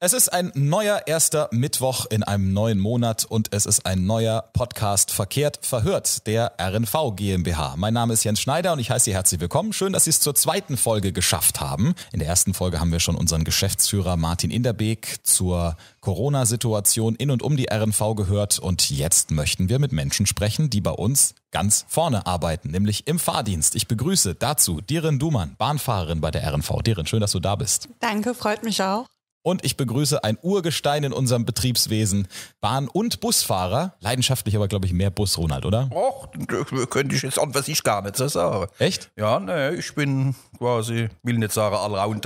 Es ist ein neuer erster Mittwoch in einem neuen Monat und es ist ein neuer Podcast Verkehrt verhört der RNV GmbH. Mein Name ist Jens Schneider und ich heiße Sie herzlich willkommen. Schön, dass Sie es zur zweiten Folge geschafft haben. In der ersten Folge haben wir schon unseren Geschäftsführer Martin Inderbeek zur Corona-Situation in und um die RNV gehört und jetzt möchten wir mit Menschen sprechen, die bei uns ganz vorne arbeiten, nämlich im Fahrdienst. Ich begrüße dazu Diren Dumann, Bahnfahrerin bei der RNV. Diren, schön, dass du da bist. Danke, freut mich auch. Und ich begrüße ein Urgestein in unserem Betriebswesen, Bahn- und Busfahrer. Leidenschaftlich aber, glaube ich, mehr Bus, Ronald, oder? Och, könnte ich jetzt an, was ich gar nicht so sagen. Echt? Ja, nee, ich bin quasi, will nicht sagen allround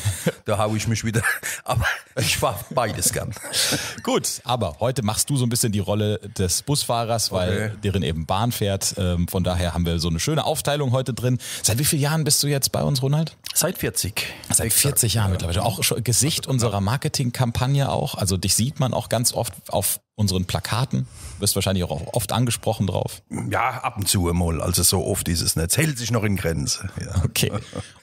da haue ich mich wieder. Aber ich fahre beides gern. Gut, aber heute machst du so ein bisschen die Rolle des Busfahrers, weil okay. deren eben Bahn fährt. Ähm, von daher haben wir so eine schöne Aufteilung heute drin. Seit wie vielen Jahren bist du jetzt bei uns, Ronald? Seit 40. Seit 40 Jahren ja. mittlerweile. Auch schon Gesicht und unserer Marketingkampagne auch. Also dich sieht man auch ganz oft auf unseren Plakaten. Du wirst wahrscheinlich auch oft angesprochen drauf. Ja, ab und zu mal. Also so oft ist es nicht. Hält sich noch in Grenze. Ja. Okay.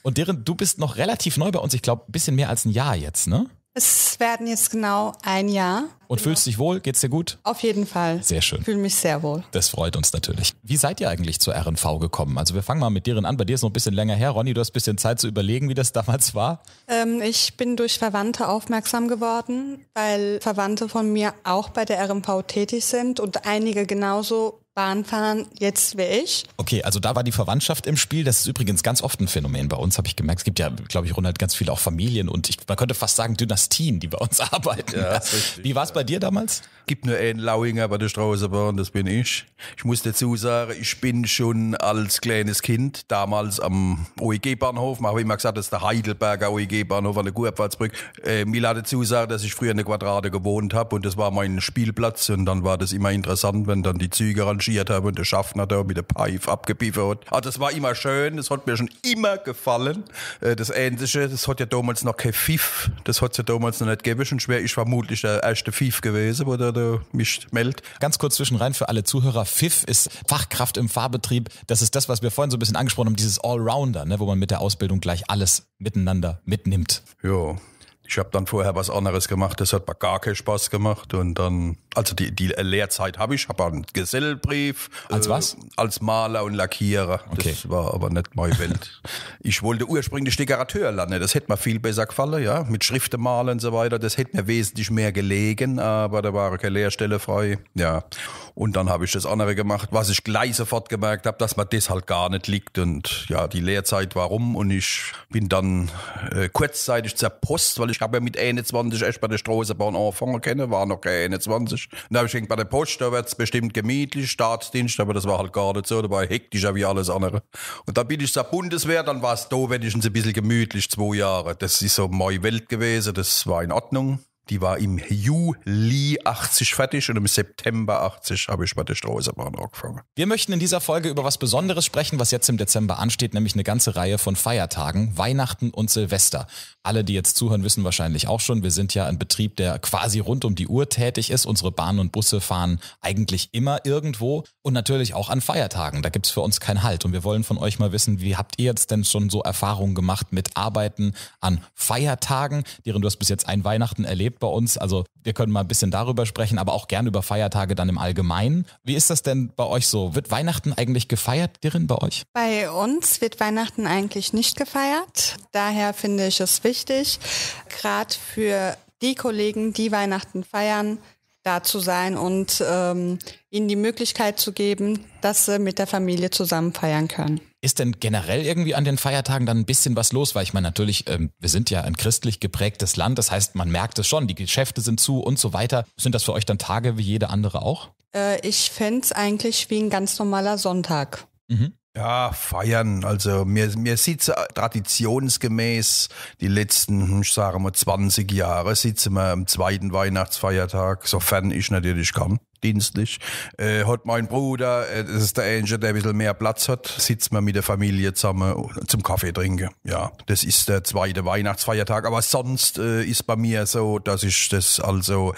Und deren, du bist noch relativ neu bei uns. Ich glaube, ein bisschen mehr als ein Jahr jetzt, ne? Es werden jetzt genau ein Jahr. Und genau. fühlst dich wohl? Geht's dir gut? Auf jeden Fall. Sehr schön. Ich fühle mich sehr wohl. Das freut uns natürlich. Wie seid ihr eigentlich zur RNV gekommen? Also wir fangen mal mit deren an. Bei dir ist noch ein bisschen länger her. Ronny, du hast ein bisschen Zeit zu überlegen, wie das damals war. Ähm, ich bin durch Verwandte aufmerksam geworden, weil Verwandte von mir auch bei der RNV tätig sind und einige genauso Bahnfahren jetzt wäre ich. Okay, also da war die Verwandtschaft im Spiel. Das ist übrigens ganz oft ein Phänomen bei uns, habe ich gemerkt. Es gibt ja, glaube ich, Ronald, ganz viele auch Familien und ich, man könnte fast sagen Dynastien, die bei uns arbeiten. Ja, richtig, Wie war es ja. bei dir damals? Gibt nur einen Lauinger bei der Straußenbahn, das bin ich. Ich muss dazu sagen, ich bin schon als kleines Kind damals am OEG-Bahnhof, man habe immer gesagt, das ist der Heidelberger OEG-Bahnhof an der Kurpfarzbrücke. Äh, mir dazu sagen, dass ich früher in der Quadrate gewohnt habe und das war mein Spielplatz und dann war das immer interessant, wenn dann die Züge ran arrangiert habe und geschaffen hat und mit der Pipe abgebieben hat. Also das war immer schön, das hat mir schon immer gefallen. Äh, das Ähnliche, das hat ja damals noch kein FIF, das hat es ja damals noch nicht gegeben. Schon schwer, ich vermutlich der erste FIF gewesen, wo der mich meldet. Ganz kurz zwischen für alle Zuhörer, FIF ist Fachkraft im Fahrbetrieb. Das ist das, was wir vorhin so ein bisschen angesprochen haben, dieses Allrounder, ne, wo man mit der Ausbildung gleich alles miteinander mitnimmt. Ja, ich habe dann vorher was anderes gemacht, das hat mir gar keinen Spaß gemacht und dann also die, die Lehrzeit habe ich, habe einen Gesellbrief. Als äh, was? Äh, als Maler und Lackierer. Okay. Das war aber nicht meine Welt. ich wollte ursprünglich Dekorateur lernen, das hätte mir viel besser gefallen, ja, mit Schriften malen und so weiter, das hätte mir wesentlich mehr gelegen, aber da war keine Lehrstelle frei, ja. Und dann habe ich das andere gemacht, was ich gleich sofort gemerkt habe, dass mir das halt gar nicht liegt und ja, die Lehrzeit war rum und ich bin dann äh, kurzzeitig Post, weil ich habe ja mit 21 erst bei der Straßenbahn angefangen kenne, war noch keine 21 und da habe ich gedacht, bei der Post, da wird es bestimmt gemütlich, Staatsdienst, aber das war halt gar nicht so, da war hektisch wie alles andere. Und dann bin ich zur Bundeswehr, dann war es da wenn wenigstens ein bisschen gemütlich, zwei Jahre. Das ist so meine Welt gewesen, das war in Ordnung. Die war im Juli 80 fertig und im September 80 habe ich bei der Straußerbahn angefangen. Wir möchten in dieser Folge über was Besonderes sprechen, was jetzt im Dezember ansteht, nämlich eine ganze Reihe von Feiertagen, Weihnachten und Silvester. Alle, die jetzt zuhören, wissen wahrscheinlich auch schon, wir sind ja ein Betrieb, der quasi rund um die Uhr tätig ist. Unsere Bahnen und Busse fahren eigentlich immer irgendwo und natürlich auch an Feiertagen. Da gibt es für uns keinen Halt. Und wir wollen von euch mal wissen, wie habt ihr jetzt denn schon so Erfahrungen gemacht mit Arbeiten an Feiertagen, deren du hast bis jetzt ein Weihnachten erlebt? gibt bei uns. Also wir können mal ein bisschen darüber sprechen, aber auch gerne über Feiertage dann im Allgemeinen. Wie ist das denn bei euch so? Wird Weihnachten eigentlich gefeiert, Dirin, bei euch? Bei uns wird Weihnachten eigentlich nicht gefeiert. Daher finde ich es wichtig, gerade für die Kollegen, die Weihnachten feiern, da zu sein und ähm, ihnen die Möglichkeit zu geben, dass sie mit der Familie zusammen feiern können. Ist denn generell irgendwie an den Feiertagen dann ein bisschen was los? Weil ich meine, natürlich, ähm, wir sind ja ein christlich geprägtes Land. Das heißt, man merkt es schon, die Geschäfte sind zu und so weiter. Sind das für euch dann Tage wie jede andere auch? Äh, ich fände es eigentlich wie ein ganz normaler Sonntag. Mhm. Ja, feiern. Also mir, mir sitzt äh, traditionsgemäß die letzten, hm, ich sage mal, 20 Jahre sitzen wir am zweiten Weihnachtsfeiertag, sofern ich natürlich kann dienstlich. Äh, hat mein Bruder, äh, das ist der Angel, der ein bisschen mehr Platz hat, sitzt man mit der Familie zusammen zum Kaffee trinken. Ja, das ist der zweite Weihnachtsfeiertag. Aber sonst äh, ist bei mir so, dass ich das also,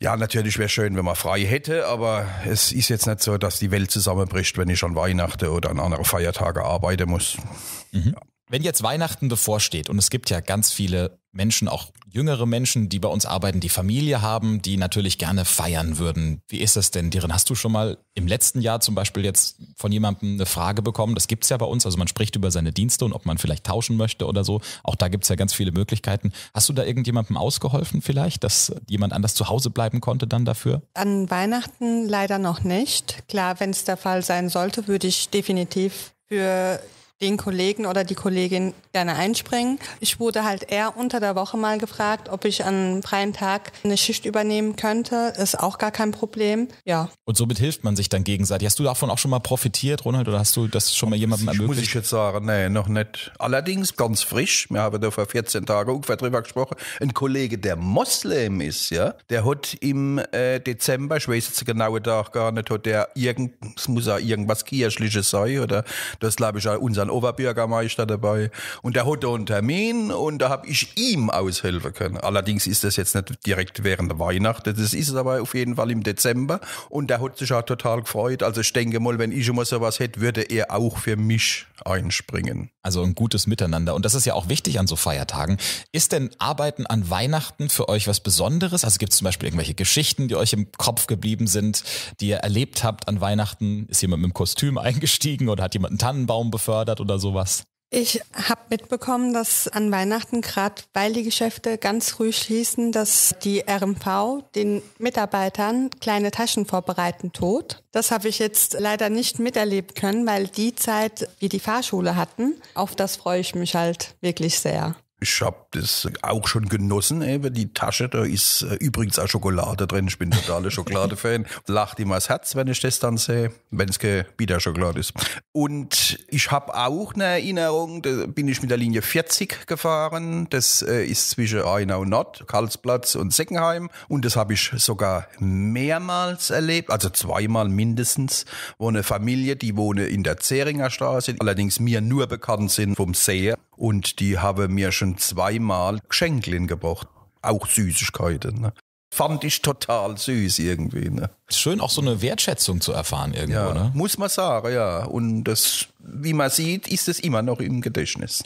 ja, natürlich wäre schön, wenn man frei hätte, aber es ist jetzt nicht so, dass die Welt zusammenbricht, wenn ich an Weihnachten oder an anderen Feiertagen arbeiten muss. Mhm. Ja. Wenn jetzt Weihnachten bevorsteht und es gibt ja ganz viele Menschen, auch jüngere Menschen, die bei uns arbeiten, die Familie haben, die natürlich gerne feiern würden. Wie ist das denn, Diren? Hast du schon mal im letzten Jahr zum Beispiel jetzt von jemandem eine Frage bekommen? Das gibt es ja bei uns. Also man spricht über seine Dienste und ob man vielleicht tauschen möchte oder so. Auch da gibt es ja ganz viele Möglichkeiten. Hast du da irgendjemandem ausgeholfen vielleicht, dass jemand anders zu Hause bleiben konnte dann dafür? An Weihnachten leider noch nicht. Klar, wenn es der Fall sein sollte, würde ich definitiv für den Kollegen oder die Kollegin gerne einspringen. Ich wurde halt eher unter der Woche mal gefragt, ob ich an einem freien Tag eine Schicht übernehmen könnte. Ist auch gar kein Problem. Ja. Und somit hilft man sich dann gegenseitig. Hast du davon auch schon mal profitiert, Ronald, oder hast du das schon mal jemandem ermöglicht? Muss ich jetzt sagen, nee, noch nicht. Allerdings ganz frisch, wir haben da vor 14 Tagen ungefähr drüber gesprochen, ein Kollege, der Moslem ist, ja, der hat im äh, Dezember, ich weiß jetzt den genauen Tag gar nicht, hat der irgend, muss auch irgendwas kirchliches sein, oder das glaube ich auch unseren Oberbürgermeister dabei. Und der hatte einen Termin und da habe ich ihm aushelfen können. Allerdings ist das jetzt nicht direkt während der Weihnachten, das ist aber auf jeden Fall im Dezember. Und der hat sich auch total gefreut. Also ich denke mal, wenn ich immer sowas hätte, würde er auch für mich einspringen. Also ein gutes Miteinander. Und das ist ja auch wichtig an so Feiertagen. Ist denn Arbeiten an Weihnachten für euch was Besonderes? Also gibt es zum Beispiel irgendwelche Geschichten, die euch im Kopf geblieben sind, die ihr erlebt habt an Weihnachten? Ist jemand mit dem Kostüm eingestiegen oder hat jemand einen Tannenbaum befördert? oder sowas? Ich habe mitbekommen, dass an Weihnachten gerade, weil die Geschäfte ganz früh schließen, dass die RMV den Mitarbeitern kleine Taschen vorbereiten tut. Das habe ich jetzt leider nicht miterleben können, weil die Zeit, wie die Fahrschule hatten, auf das freue ich mich halt wirklich sehr. Ich habe das auch schon genossen, eben die Tasche, da ist äh, übrigens auch Schokolade drin. Ich bin totaler Schokolade-Fan. Lacht immer das Herz, wenn ich das dann sehe, wenn es keine Biederschokolade ist. Und ich habe auch eine Erinnerung, da bin ich mit der Linie 40 gefahren. Das äh, ist zwischen Einau Nord, Karlsplatz und Seckenheim. Und das habe ich sogar mehrmals erlebt, also zweimal mindestens, wo eine Familie, die wohne in der Zeringer Straße, allerdings mir nur bekannt sind vom See. Und die habe mir schon zweimal Mal Geschenklin gebracht. Auch Süßigkeiten. Ne? Fand ich total süß irgendwie. Ne? Schön auch so eine Wertschätzung zu erfahren irgendwo, ja, ne? Muss man sagen, ja. Und das, wie man sieht, ist es immer noch im Gedächtnis.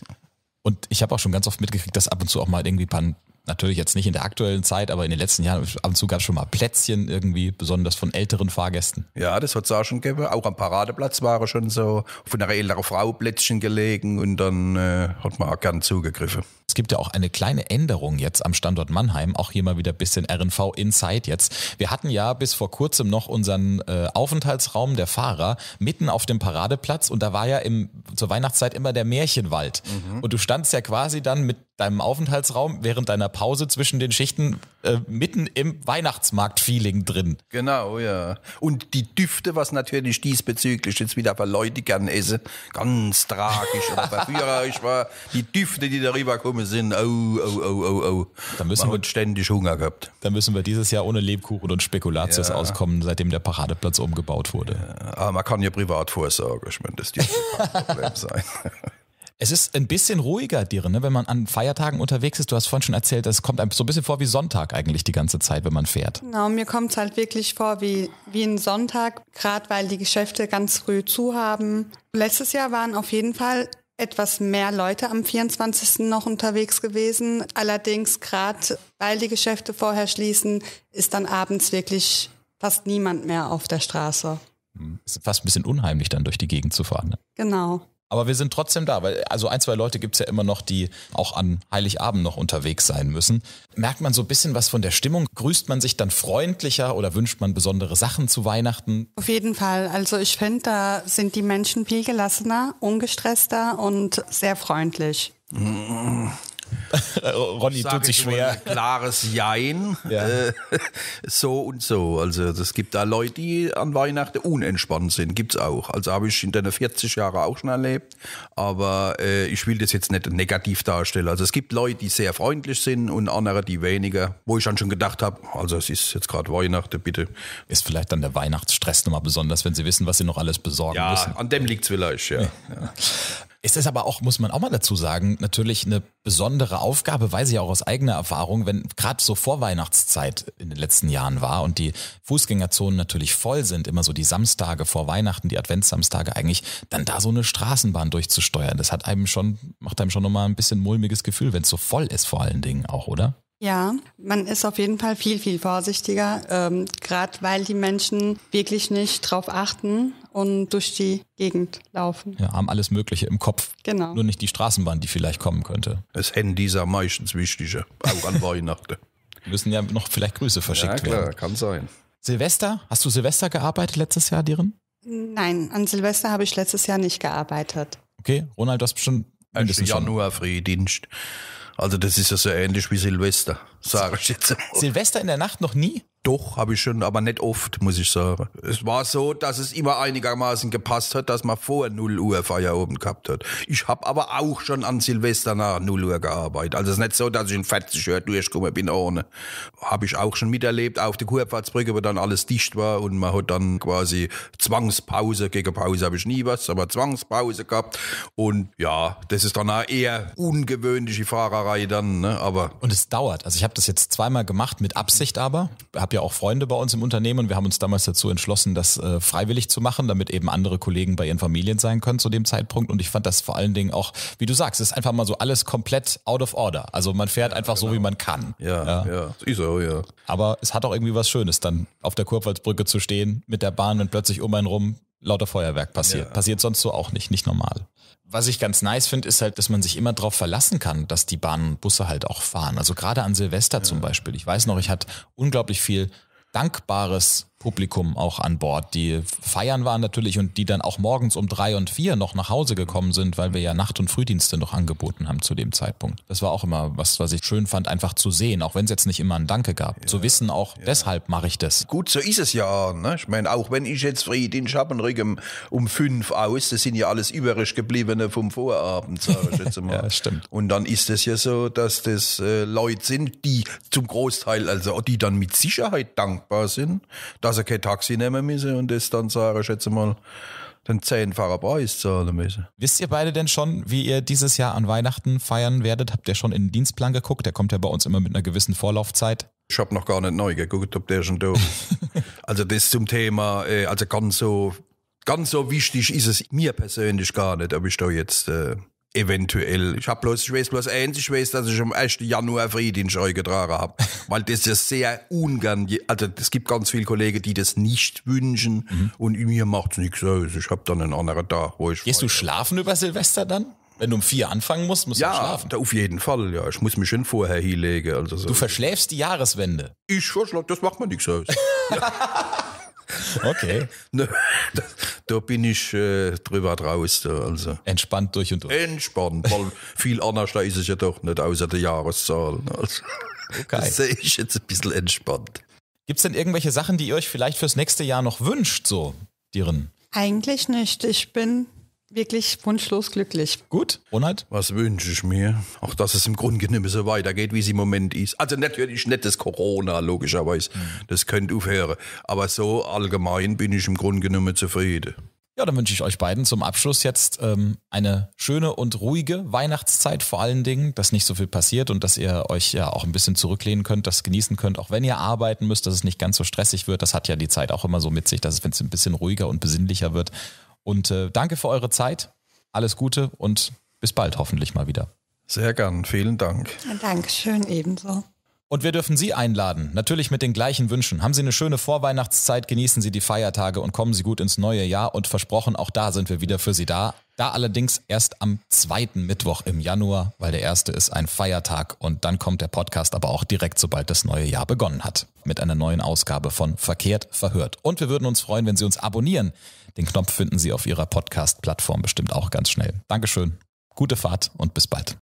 Und ich habe auch schon ganz oft mitgekriegt, dass ab und zu auch mal irgendwie Pan natürlich jetzt nicht in der aktuellen Zeit, aber in den letzten Jahren ab und zu gab es schon mal Plätzchen irgendwie, besonders von älteren Fahrgästen. Ja, das hat es auch schon gegeben. Auch am Paradeplatz waren schon so von einer älteren Frau Plätzchen gelegen und dann äh, hat man auch gern zugegriffen gibt ja auch eine kleine Änderung jetzt am Standort Mannheim. Auch hier mal wieder ein bisschen RNV Inside jetzt. Wir hatten ja bis vor kurzem noch unseren äh, Aufenthaltsraum der Fahrer mitten auf dem Paradeplatz und da war ja im, zur Weihnachtszeit immer der Märchenwald. Mhm. Und du standst ja quasi dann mit deinem Aufenthaltsraum während deiner Pause zwischen den Schichten äh, mitten im Weihnachtsmarkt-Feeling drin. Genau, oh ja. Und die Düfte, was natürlich diesbezüglich jetzt wieder bei Leuten gern essen, ganz tragisch oder verführerisch war, die Düfte, die darüber kommen, sind, oh, oh, oh, oh, oh. Da müssen Man wir ständig Hunger gehabt. Da müssen wir dieses Jahr ohne Lebkuchen und Spekulatius ja. auskommen, seitdem der Paradeplatz umgebaut wurde. Ja. Aber ah, man kann ja privat vorsorgen, ich meine, das dürfte kein Problem sein. Es ist ein bisschen ruhiger, Dire, ne? wenn man an Feiertagen unterwegs ist. Du hast vorhin schon erzählt, es kommt einem so ein bisschen vor wie Sonntag eigentlich die ganze Zeit, wenn man fährt. Genau, mir kommt es halt wirklich vor wie, wie ein Sonntag, gerade weil die Geschäfte ganz früh zu haben. Letztes Jahr waren auf jeden Fall etwas mehr Leute am 24. noch unterwegs gewesen. Allerdings, gerade weil die Geschäfte vorher schließen, ist dann abends wirklich fast niemand mehr auf der Straße. Es hm. ist fast ein bisschen unheimlich, dann durch die Gegend zu fahren. Ne? Genau. Aber wir sind trotzdem da, weil also ein, zwei Leute gibt's ja immer noch, die auch an Heiligabend noch unterwegs sein müssen. Merkt man so ein bisschen was von der Stimmung? Grüßt man sich dann freundlicher oder wünscht man besondere Sachen zu Weihnachten? Auf jeden Fall. Also ich finde, da sind die Menschen viel gelassener, ungestresster und sehr freundlich. Mm. Äh, Ronny tut sich schwer. klares Jein. Ja. Äh, so und so. Also es gibt da Leute, die an Weihnachten unentspannt sind. Gibt es auch. Also habe ich in den 40 Jahren auch schon erlebt. Aber äh, ich will das jetzt nicht negativ darstellen. Also es gibt Leute, die sehr freundlich sind und andere, die weniger. Wo ich dann schon gedacht habe, also es ist jetzt gerade Weihnachten, bitte. Ist vielleicht dann der Weihnachtsstress nochmal besonders, wenn sie wissen, was sie noch alles besorgen ja, müssen. Ja, an dem liegt es vielleicht, ja. ja. Es ist aber auch, muss man auch mal dazu sagen, natürlich eine besondere Aufgabe, weiß ich auch aus eigener Erfahrung, wenn gerade so Vorweihnachtszeit in den letzten Jahren war und die Fußgängerzonen natürlich voll sind, immer so die Samstage vor Weihnachten, die Adventssamstage eigentlich, dann da so eine Straßenbahn durchzusteuern. Das hat einem schon, macht einem schon nochmal ein bisschen mulmiges Gefühl, wenn es so voll ist vor allen Dingen auch, oder? Ja, man ist auf jeden Fall viel, viel vorsichtiger, ähm, gerade weil die Menschen wirklich nicht drauf achten und durch die Gegend laufen. Ja, haben alles Mögliche im Kopf. Genau. Nur nicht die Straßenbahn, die vielleicht kommen könnte. Das Handy ist am meistens wichtiger, auch an Weihnachten. Müssen ja noch vielleicht Grüße verschickt werden. ja, klar, werden. kann sein. Silvester, hast du Silvester gearbeitet letztes Jahr, Diren? Nein, an Silvester habe ich letztes Jahr nicht gearbeitet. Okay, Ronald, das bestimmt. Also Januar Frühdienst. Also das ist ja so ähnlich wie Silvester, sage ich jetzt. Silvester in der Nacht noch nie? Doch, habe ich schon, aber nicht oft, muss ich sagen. Es war so, dass es immer einigermaßen gepasst hat, dass man vor 0 Uhr Feierabend gehabt hat. Ich habe aber auch schon an Silvester nach 0 Uhr gearbeitet. Also es ist nicht so, dass ich in 40 Uhr durchgekommen bin ohne. Habe ich auch schon miterlebt auf der Kurpfahrtsbrücke, wo dann alles dicht war und man hat dann quasi Zwangspause, gegen Pause habe ich nie was, aber Zwangspause gehabt. Und ja, das ist dann auch eher ungewöhnliche Fahrerei dann, ne? aber... Und es dauert. Also ich habe das jetzt zweimal gemacht, mit Absicht aber. Hab ja ja auch Freunde bei uns im Unternehmen und wir haben uns damals dazu entschlossen, das äh, freiwillig zu machen, damit eben andere Kollegen bei ihren Familien sein können zu dem Zeitpunkt. Und ich fand das vor allen Dingen auch, wie du sagst, ist einfach mal so alles komplett out of order. Also man fährt ja, einfach genau. so, wie man kann. Ja, ja, ja. Ist so, ja. Aber es hat auch irgendwie was Schönes, dann auf der Kurpfalzbrücke zu stehen mit der Bahn, wenn plötzlich um einen rum lauter Feuerwerk passiert. Ja. Passiert sonst so auch nicht, nicht normal was ich ganz nice finde, ist halt, dass man sich immer darauf verlassen kann, dass die Bahnen und Busse halt auch fahren. Also gerade an Silvester ja. zum Beispiel. Ich weiß noch, ich hatte unglaublich viel dankbares Publikum auch an Bord, die feiern waren natürlich und die dann auch morgens um drei und vier noch nach Hause gekommen sind, weil wir ja Nacht- und Frühdienste noch angeboten haben zu dem Zeitpunkt. Das war auch immer was, was ich schön fand, einfach zu sehen, auch wenn es jetzt nicht immer ein Danke gab. Ja, zu wissen auch, ja. deshalb mache ich das. Gut, so ist es ja. Ne? Ich meine, auch wenn ich jetzt Friedin Schappenrück um, um fünf aus, das sind ja alles übrig gebliebene vom Vorabend, sage ich jetzt mal. ja, stimmt. Und dann ist es ja so, dass das äh, Leute sind, die zum Großteil, also die dann mit Sicherheit dankbar sind, dass er kein Taxi nehmen müsse und das dann, sage ich jetzt mal, den zehnfacher Preis zahlen müssen. Wisst ihr beide denn schon, wie ihr dieses Jahr an Weihnachten feiern werdet? Habt ihr schon in den Dienstplan geguckt? Der kommt ja bei uns immer mit einer gewissen Vorlaufzeit. Ich habe noch gar nicht neu geguckt, ob der schon da ist. also das zum Thema, äh, also ganz so, ganz so wichtig ist es mir persönlich gar nicht, ob ich da jetzt... Äh eventuell. Ich habe bloß, ich weiß bloß eins, ich weiß, dass ich am 1. Januar Friedensscheu getragen habe. Weil das ist sehr ungern, also es gibt ganz viele Kollegen, die das nicht wünschen mhm. und mir macht es nichts aus. Ich habe dann einen anderen Tag, wo ich. Gehst du schlafen über Silvester dann? Wenn du um vier anfangen musst, musst ja, du schlafen. Ja, auf jeden Fall. Ja, ich muss mich schon vorher hinlegen. Also so. Du verschläfst die Jahreswende. Ich verschlafe, das macht mir nichts aus. ja. Okay. da, da, bin ich äh, drüber raus. Da, also. Entspannt durch und durch. Entspannt. Weil viel anders da ist es ja doch nicht, außer der Jahreszahl. Ne? Also, okay. Das sehe ich jetzt ein bisschen entspannt. Gibt es denn irgendwelche Sachen, die ihr euch vielleicht fürs nächste Jahr noch wünscht, so, Dieren? Eigentlich nicht. Ich bin wirklich wunschlos glücklich. Gut, Ronald? Was wünsche ich mir? Auch dass es im Grunde genommen so weitergeht, wie es im Moment ist. Also natürlich nicht das Corona, logischerweise. Hm. Das könnte aufhören. Aber so allgemein bin ich im Grunde genommen zufrieden. Ja, dann wünsche ich euch beiden zum Abschluss jetzt ähm, eine schöne und ruhige Weihnachtszeit vor allen Dingen, dass nicht so viel passiert und dass ihr euch ja auch ein bisschen zurücklehnen könnt, das genießen könnt, auch wenn ihr arbeiten müsst, dass es nicht ganz so stressig wird. Das hat ja die Zeit auch immer so mit sich, dass es, wenn es ein bisschen ruhiger und besinnlicher wird und äh, danke für eure Zeit. Alles Gute und bis bald hoffentlich mal wieder. Sehr gern. Vielen Dank. Dankeschön ebenso. Und wir dürfen Sie einladen, natürlich mit den gleichen Wünschen. Haben Sie eine schöne Vorweihnachtszeit, genießen Sie die Feiertage und kommen Sie gut ins neue Jahr. Und versprochen, auch da sind wir wieder für Sie da. Da allerdings erst am zweiten Mittwoch im Januar, weil der erste ist ein Feiertag. Und dann kommt der Podcast aber auch direkt, sobald das neue Jahr begonnen hat. Mit einer neuen Ausgabe von Verkehrt verhört. Und wir würden uns freuen, wenn Sie uns abonnieren. Den Knopf finden Sie auf Ihrer Podcast-Plattform bestimmt auch ganz schnell. Dankeschön, gute Fahrt und bis bald.